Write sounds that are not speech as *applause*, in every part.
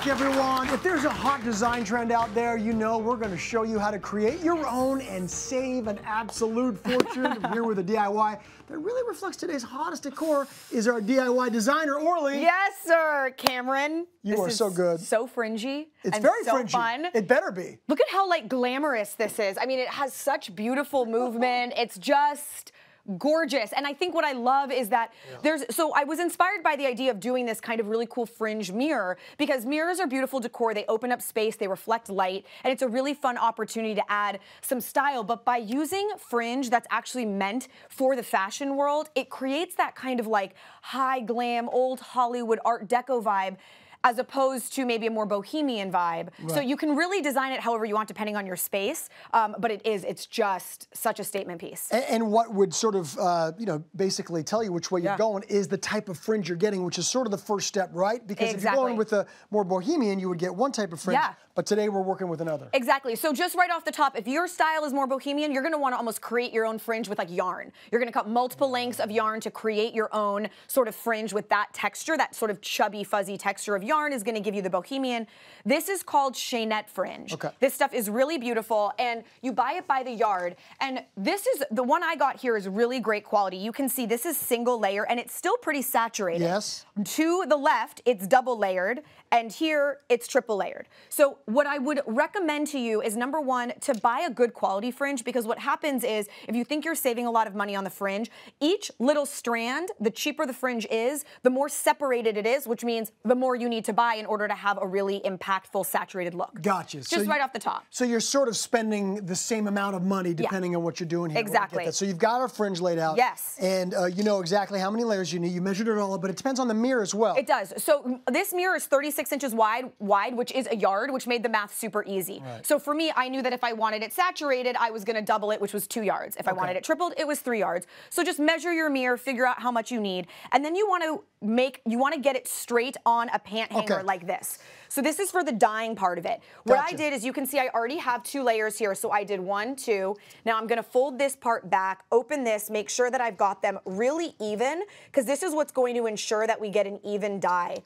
back, everyone. If there's a hot design trend out there, you know we're going to show you how to create your own and save an absolute fortune *laughs* here with a DIY that really reflects today's hottest decor is our DIY designer, Orly. Yes, sir, Cameron. You this are so good. so fringy. It's very so fringy. fun. It better be. Look at how, like, glamorous this is. I mean, it has such beautiful *laughs* movement. It's just gorgeous. And I think what I love is that yeah. there's, so I was inspired by the idea of doing this kind of really cool fringe mirror because mirrors are beautiful decor. They open up space, they reflect light, and it's a really fun opportunity to add some style. But by using fringe that's actually meant for the fashion world, it creates that kind of like high glam, old Hollywood art deco vibe as opposed to maybe a more bohemian vibe. Right. So you can really design it however you want, depending on your space. Um, but it is, it's just such a statement piece. And, and what would sort of, uh, you know, basically tell you which way you're going is the type of fringe you're getting, which is sort of the first step, right? Because exactly. if you're going with a more bohemian, you would get one type of fringe. Yeah. But today we're working with another. Exactly. So just right off the top, if your style is more bohemian, you're going to want to almost create your own fringe with like yarn. You're going to cut multiple lengths of yarn to create your own sort of fringe with that texture. That sort of chubby, fuzzy texture of yarn is going to give you the bohemian. This is called chaînette fringe. Okay. This stuff is really beautiful and you buy it by the yard. And this is, the one I got here is really great quality. You can see this is single layer and it's still pretty saturated. Yes. To the left, it's double layered and here it's triple layered. So what I would recommend to you is number one, to buy a good quality fringe because what happens is if you think you're saving a lot of money on the fringe, each little strand, the cheaper the fringe is, the more separated it is, which means the more you need to buy in order to have a really impactful saturated look. Gotcha. Just so right you, off the top. So you're sort of spending the same amount of money depending yeah. on what you're doing here. Exactly. So you've got our fringe laid out. Yes. And uh, you know exactly how many layers you need. You measured it all, but it depends on the mirror as well. It does. So this mirror is 36 inches wide, wide, which is a yard, which made the math super easy. Right. So for me, I knew that if I wanted it saturated, I was going to double it, which was two yards. If okay. I wanted it tripled, it was three yards. So just measure your mirror, figure out how much you need, and then you want to make, you want to get it straight on a pant hanger okay. like this. So this is for the dyeing part of it. What gotcha. I did is you can see I already have two layers here. So I did one, two. Now I'm gonna fold this part back, open this, make sure that I've got them really even, because this is what's going to ensure that we get an even dye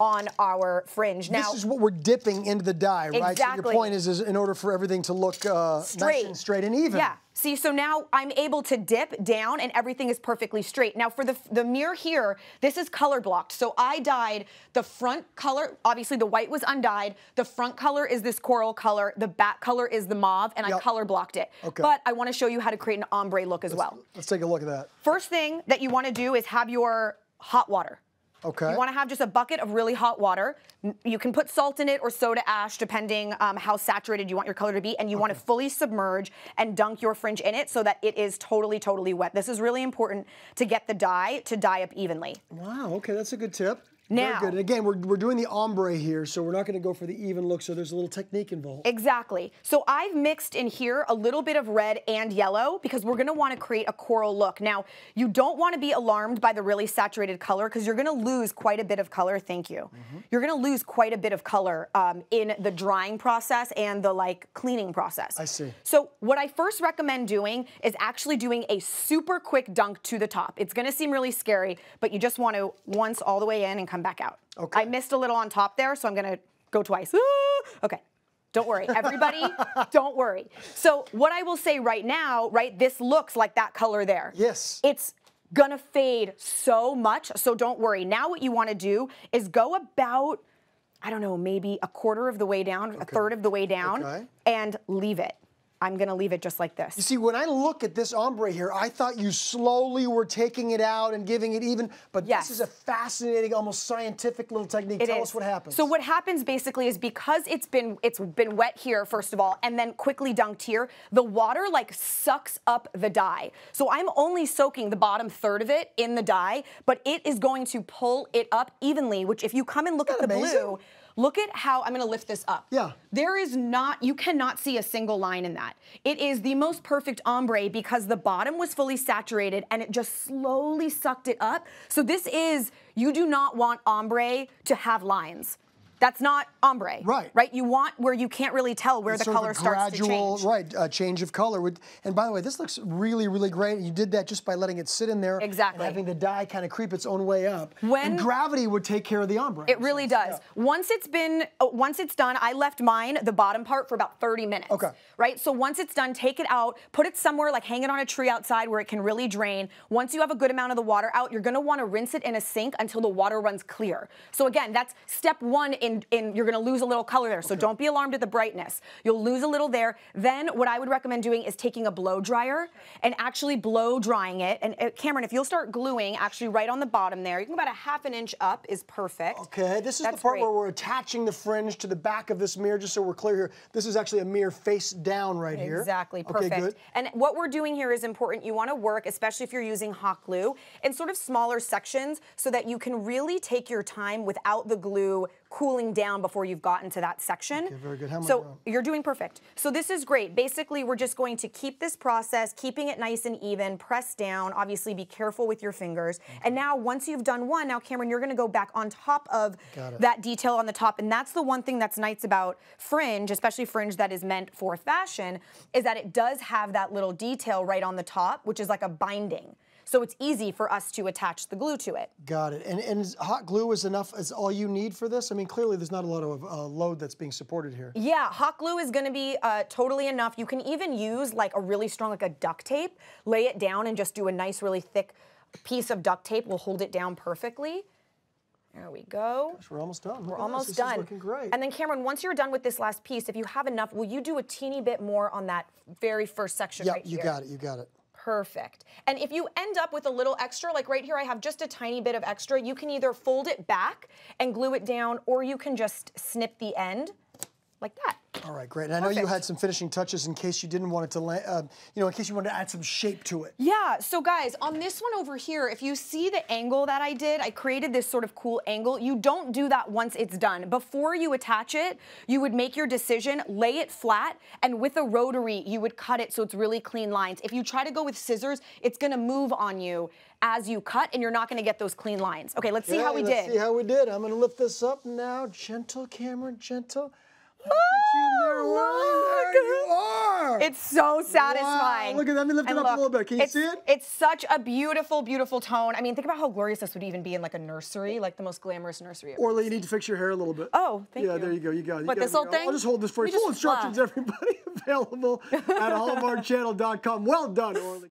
on our fringe. Now, this is what we're dipping into the dye, exactly. right? So your point is, is in order for everything to look uh, straight. Nice and straight and even. Yeah. See, so now I'm able to dip down and everything is perfectly straight. Now for the, the mirror here, this is color blocked. So I dyed the front color, obviously the white was undyed. The front color is this coral color. The back color is the mauve and yep. I color blocked it. Okay. But I wanna show you how to create an ombre look as let's, well. Let's take a look at that. First thing that you wanna do is have your hot water. Okay. You want to have just a bucket of really hot water. You can put salt in it or soda ash, depending um, how saturated you want your color to be. And you okay. want to fully submerge and dunk your fringe in it so that it is totally, totally wet. This is really important to get the dye to dye up evenly. Wow, okay, that's a good tip. Now, Very good. And again, we're, we're doing the ombre here, so we're not going to go for the even look, so there's a little technique involved. Exactly. So I've mixed in here a little bit of red and yellow because we're going to want to create a coral look. Now, you don't want to be alarmed by the really saturated color because you're going to lose quite a bit of color. Thank you. Mm -hmm. You're going to lose quite a bit of color um, in the drying process and the like cleaning process. I see. So what I first recommend doing is actually doing a super quick dunk to the top. It's going to seem really scary, but you just want to once all the way in and come come back out. Okay. I missed a little on top there, so I'm gonna go twice. Ah, okay. Don't worry, everybody, *laughs* don't worry. So what I will say right now, right, this looks like that color there. Yes. It's gonna fade so much, so don't worry. Now what you wanna do is go about, I don't know, maybe a quarter of the way down, okay. a third of the way down, okay. and leave it. I'm going to leave it just like this. You see, when I look at this ombre here, I thought you slowly were taking it out and giving it even, but yes. this is a fascinating, almost scientific little technique. It Tell is. us what happens. So what happens basically is because it's been it's been wet here first of all, and then quickly dunked here, the water like sucks up the dye. So I'm only soaking the bottom third of it in the dye, but it is going to pull it up evenly. Which if you come and look at the amazing? blue. Look at how, I'm gonna lift this up. Yeah. There is not, you cannot see a single line in that. It is the most perfect ombre because the bottom was fully saturated and it just slowly sucked it up. So this is, you do not want ombre to have lines. That's not ombre. Right. Right? You want where you can't really tell where it's the color starts to change. Right, change of color. and by the way, this looks really, really great. You did that just by letting it sit in there. Exactly. having the dye kind of creep its own way up. When and gravity would take care of the ombre. It really does. Yeah. Once it's been, uh, once it's done, I left mine, the bottom part, for about 30 minutes. Okay. Right? So once it's done, take it out, put it somewhere, like hang it on a tree outside where it can really drain. Once you have a good amount of the water out, you're gonna wanna rinse it in a sink until the water runs clear. So again, that's step one in and, you're gonna lose a little color there. So okay. don't be alarmed at the brightness. You'll lose a little there. Then what I would recommend doing is taking a blow dryer and actually blow drying it. And uh, Cameron, if you'll start gluing actually right on the bottom there, you can about a half an inch up is perfect. Okay, this is That's the part great. where we're attaching the fringe to the back of this mirror, just so we're clear here. This is actually a mirror face down right here. Exactly, perfect. Okay, good. And what we're doing here is important. You wanna work, especially if you're using hot glue, in sort of smaller sections so that you can really take your time without the glue cooling down before you've gotten to that section. Okay, very good. How so much? Uh, you're doing perfect. So this is great. Basically, we're just going to keep this process, keeping it nice and even, press down, obviously be careful with your fingers. Okay. Mm-hmm. And now once you've done one, now Cameron, you're gonna go back on top of that detail on the top. And that's the one thing that's nice about fringe, especially fringe that is meant for fashion, is that it does have that little detail right on the top, which is like a binding. So it's easy for us to attach the glue to it. Got it. And, and hot glue is enough, is all you need for this? I mean, clearly there's not a lot of uh, load that's being supported here. Yeah, hot glue is gonna be uh, totally enough. You can even use like a really strong, like a duct tape, lay it down and just do a nice, really thick piece of duct tape. will hold it down perfectly. There we go. Gosh, we're almost done. we're almost this. done. This looking great. And then Cameron, once you're done with this last piece, if you have enough, will you do a teeny bit more on that very first section yep, right here? Yeah, you got it, you got it. Perfect. And if you end up with a little extra, like right here I have just a tiny bit of extra, you can either fold it back and glue it down or you can just snip the end like that. All right, great. And Perfect. I know you had some finishing touches in case you didn't want it to, uh, you know, in case you wanted to add some shape to it. Yeah, so guys, on this one over here, if you see the angle that I did, I created this sort of cool angle. You don't do that once it's done. Before you attach it, you would make your decision, lay it flat, and with a rotary, you would cut it so it's really clean lines. If you try to go with scissors, it's gonna move on you as you cut, and you're not gonna get those clean lines. Okay, let's see how we let's did. see how we did. I'm gonna lift this up now. Gentle, camera, gentle. Oh, it's so satisfying. Wow, look at that. Let me lift and it up look, a little bit. Can you see it? It's such a beautiful, beautiful tone. I mean, think about how glorious this would even be in like a nursery, like the most glamorous nursery. Or you need to fix your hair a little bit. Oh, thank yeah, you. Yeah, there you go. You got it. what, this whole thing? I'll just hold this for you. Full instructions, everybody, *laughs* available at hallmarkchannel.com. *laughs* Well done, Orly.